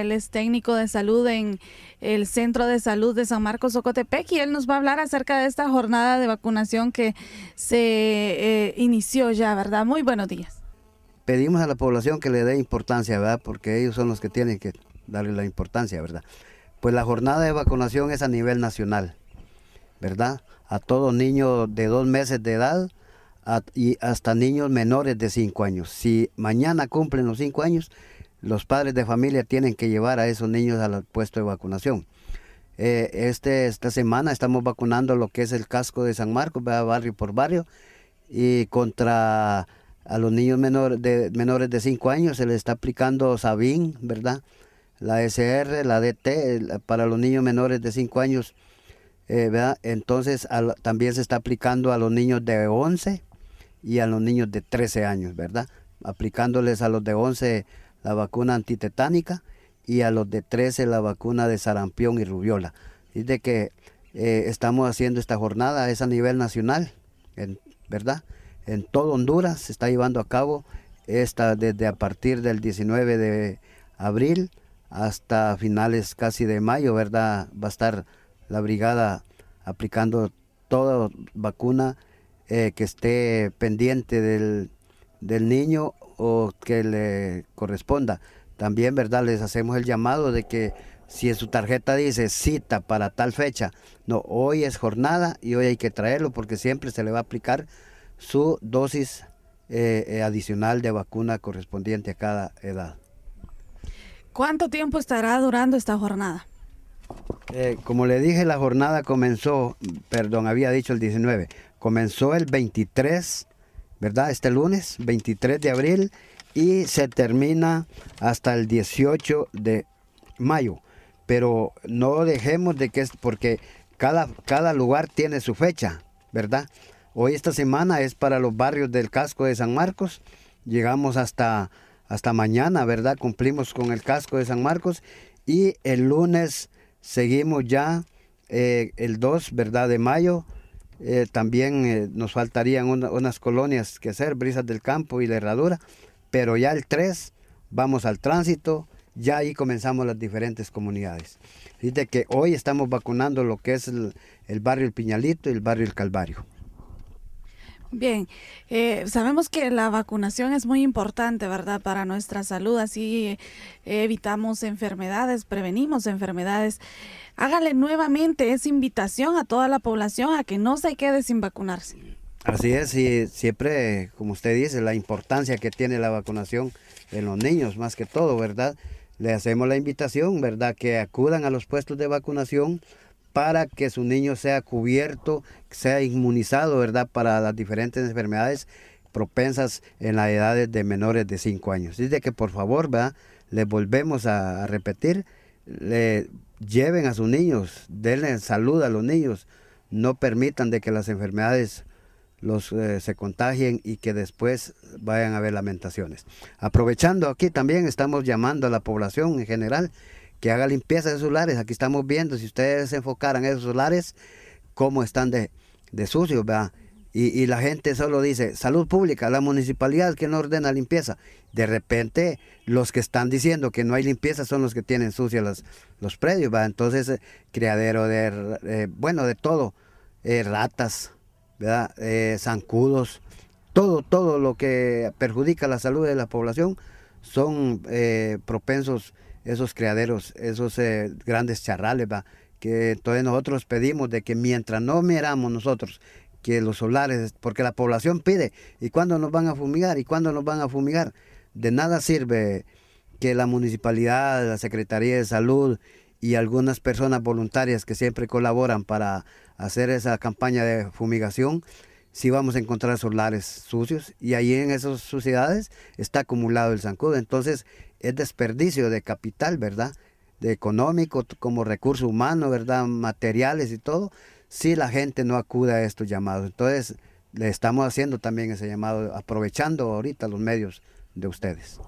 Él es técnico de salud en el Centro de Salud de San Marcos Ocotepec y él nos va a hablar acerca de esta jornada de vacunación que se eh, inició ya, ¿verdad? Muy buenos días. Pedimos a la población que le dé importancia, ¿verdad? Porque ellos son los que tienen que darle la importancia, ¿verdad? Pues la jornada de vacunación es a nivel nacional, ¿verdad? A todo niño de dos meses de edad y hasta niños menores de cinco años. Si mañana cumplen los cinco años, los padres de familia tienen que llevar a esos niños al puesto de vacunación. Eh, este, esta semana estamos vacunando lo que es el casco de San Marcos, barrio por barrio, y contra a los niños menores de, menores de 5 años se les está aplicando Sabin, ¿verdad? La SR, la DT, para los niños menores de 5 años, eh, ¿verdad? Entonces también se está aplicando a los niños de 11 y a los niños de 13 años, ¿verdad? Aplicándoles a los de 11 la vacuna antitetánica y a los de 13 la vacuna de sarampión y rubiola. ...y de que eh, estamos haciendo esta jornada es a nivel nacional, en, ¿verdad? En todo Honduras se está llevando a cabo esta desde a partir del 19 de abril hasta finales casi de mayo, ¿verdad? Va a estar la brigada aplicando toda vacuna eh, que esté pendiente del, del niño o que le corresponda. También, ¿verdad? Les hacemos el llamado de que si en su tarjeta dice cita para tal fecha, no, hoy es jornada y hoy hay que traerlo porque siempre se le va a aplicar su dosis eh, eh, adicional de vacuna correspondiente a cada edad. ¿Cuánto tiempo estará durando esta jornada? Eh, como le dije, la jornada comenzó, perdón, había dicho el 19, comenzó el 23 ¿verdad? Este lunes 23 de abril y se termina hasta el 18 de mayo. Pero no dejemos de que es porque cada, cada lugar tiene su fecha, ¿verdad? Hoy esta semana es para los barrios del casco de San Marcos. Llegamos hasta, hasta mañana, ¿verdad? Cumplimos con el casco de San Marcos y el lunes seguimos ya eh, el 2, ¿verdad? De mayo eh, también eh, nos faltarían unas colonias que hacer, brisas del campo y la herradura, pero ya el 3 vamos al tránsito, ya ahí comenzamos las diferentes comunidades. dice que hoy estamos vacunando lo que es el barrio El Piñalito y el barrio El Calvario. Bien, eh, sabemos que la vacunación es muy importante, ¿verdad? Para nuestra salud, así eh, evitamos enfermedades, prevenimos enfermedades. Hágale nuevamente esa invitación a toda la población a que no se quede sin vacunarse. Así es, y siempre, como usted dice, la importancia que tiene la vacunación en los niños, más que todo, ¿verdad? Le hacemos la invitación, ¿verdad? Que acudan a los puestos de vacunación para que su niño sea cubierto, sea inmunizado, ¿verdad? Para las diferentes enfermedades propensas en las edades de menores de 5 años. dice que por favor, ¿verdad? le volvemos a, repetir, le lleven a sus niños, denle salud a los niños, no permitan de que las enfermedades los eh, se contagien y que después vayan a haber lamentaciones. Aprovechando aquí también estamos llamando a la población en general que haga limpieza de solares. Aquí estamos viendo, si ustedes se enfocaran en esos solares, cómo están de, de sucios, ¿verdad? Y, la gente solo dice, salud pública, la municipalidad que no ordena limpieza. De repente, los que están diciendo que no hay limpieza son los que tienen sucios los, los predios, ¿verdad? Entonces, eh, criadero de, eh, bueno, de todo, eh, ratas, ¿verdad? zancudos, todo, todo lo que perjudica la salud de la población son propensos esos criaderos, esos eh, grandes charrales, que entonces nosotros pedimos de que mientras no miramos nosotros que los solares, porque la población pide, ¿y cuándo nos van a fumigar? ¿Y cuándo nos van a fumigar? De nada sirve que la municipalidad, la Secretaría de Salud y algunas personas voluntarias que siempre colaboran para hacer esa campaña de fumigación, si vamos a encontrar solares sucios y ahí en esas suciedades está acumulado el zancudo. Entonces es desperdicio de capital, ¿verdad? De económico, como recurso humano, ¿verdad? Materiales y todo, si la gente no acude a estos llamados. Entonces, le estamos haciendo también ese llamado, aprovechando ahorita los medios de ustedes.